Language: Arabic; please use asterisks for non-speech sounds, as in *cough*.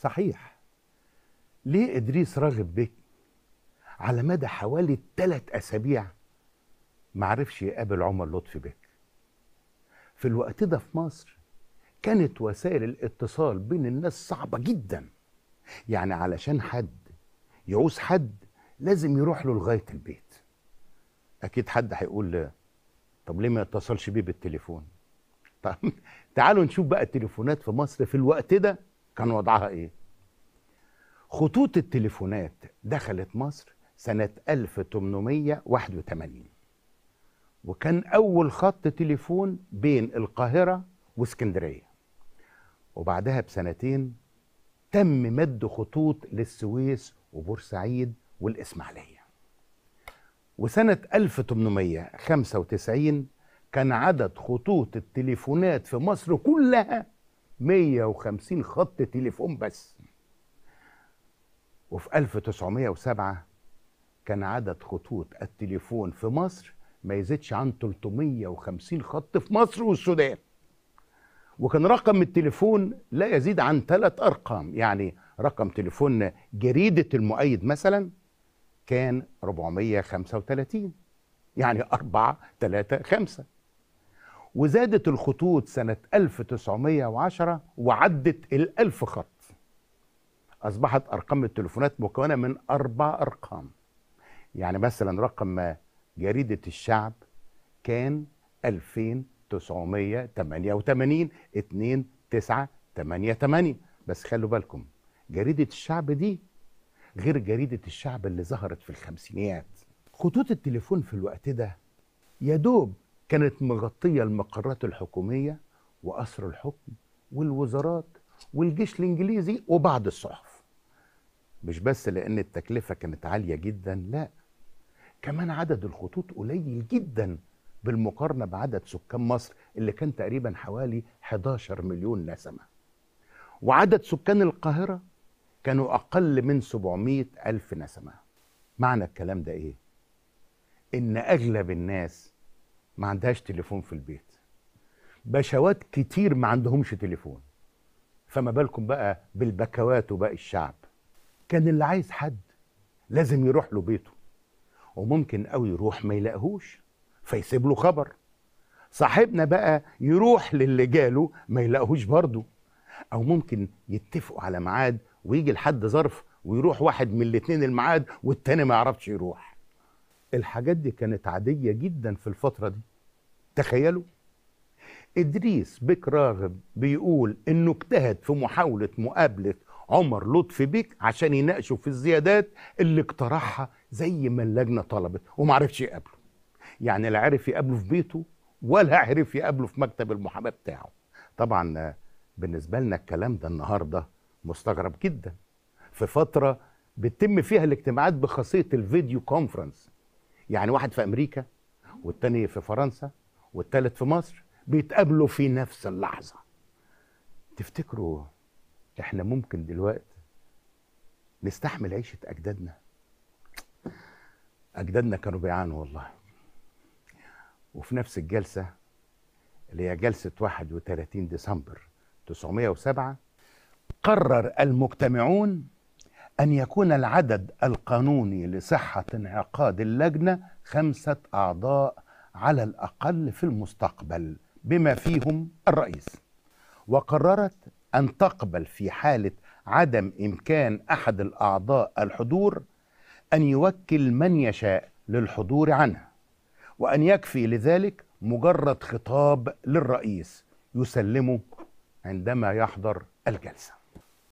صحيح ليه إدريس راغب بيه على مدى حوالي ثلاث أسابيع معرفش يقابل عمر لطفي بك في الوقت ده في مصر كانت وسائل الاتصال بين الناس صعبة جدا يعني علشان حد يعوز حد لازم يروح له لغاية البيت أكيد حد هيقول طب ليه ما يتصلش بيه بالتليفون طب *laughs* تعالوا نشوف بقى التليفونات في مصر في الوقت ده كان وضعها ايه خطوط التليفونات دخلت مصر سنة 1881 وكان أول خط تليفون بين القاهرة واسكندرية وبعدها بسنتين تم مد خطوط للسويس وبورسعيد والإسماعيلية وسنة 1895 كان عدد خطوط التليفونات في مصر كلها 150 خط تليفون بس وفي 1907 كان عدد خطوط التليفون في مصر ما يزيدش عن 350 خط في مصر والسودان وكان رقم التليفون لا يزيد عن ثلاث أرقام يعني رقم تليفون جريدة المؤيد مثلا كان 435 يعني 4 3 5 وزادت الخطوط سنة 1910 وعدت ال 1000 خط أصبحت أرقام التليفونات مكونة من أربع أرقام يعني مثلا رقم جريدة الشعب كان 2988 2988 بس خلوا بالكم جريدة الشعب دي غير جريدة الشعب اللي ظهرت في الخمسينيات خطوط التليفون في الوقت ده يا دوب كانت مغطية المقرات الحكومية وقصر الحكم والوزارات والجيش الإنجليزي وبعض الصحف مش بس لأن التكلفة كانت عالية جدا لا كمان عدد الخطوط قليل جدا بالمقارنة بعدد سكان مصر اللي كان تقريبا حوالي 11 مليون نسمة وعدد سكان القاهرة كانوا أقل من 700 ألف نسمة معنى الكلام ده إيه؟ إن أغلب الناس ما عندهاش تليفون في البيت بشوات كتير ما عندهمش تليفون فما بالكم بقى بالبكوات وباقي الشعب كان اللي عايز حد لازم يروح له بيته وممكن قوي يروح ما يلاقيهوش فيسيب له خبر صاحبنا بقى يروح للي جاله ما يلاقيهوش برضه او ممكن يتفقوا على ميعاد ويجي لحد ظرف ويروح واحد من الاتنين الميعاد والتاني ما يعرفش يروح الحاجات دي كانت عادية جدا في الفترة دي تخيلوا إدريس بيك راغب بيقول إنه اجتهد في محاولة مقابلة عمر لطفي بيك عشان يناقشه في الزيادات اللي اقترحها زي ما اللجنة طلبت ومعرفش يقابله يعني لا عرف يقابله في بيته ولا عرف يقابله في مكتب المحاماه بتاعه طبعا بالنسبه لنا الكلام ده النهارده مستغرب جدا في فتره بتتم فيها الاجتماعات بخاصيه الفيديو كونفرنس يعني واحد في امريكا والتاني في فرنسا والتالت في مصر بيتقابلوا في نفس اللحظه تفتكروا احنا ممكن دلوقتي نستحمل عيشه اجدادنا اجدادنا كانوا بيعانوا والله وفي نفس الجلسه اللي هي جلسه 31 ديسمبر 907 قرر المجتمعون أن يكون العدد القانوني لصحة انعقاد اللجنة خمسة أعضاء على الأقل في المستقبل بما فيهم الرئيس وقررت أن تقبل في حالة عدم إمكان أحد الأعضاء الحضور أن يوكل من يشاء للحضور عنها وأن يكفي لذلك مجرد خطاب للرئيس يسلمه عندما يحضر الجلسه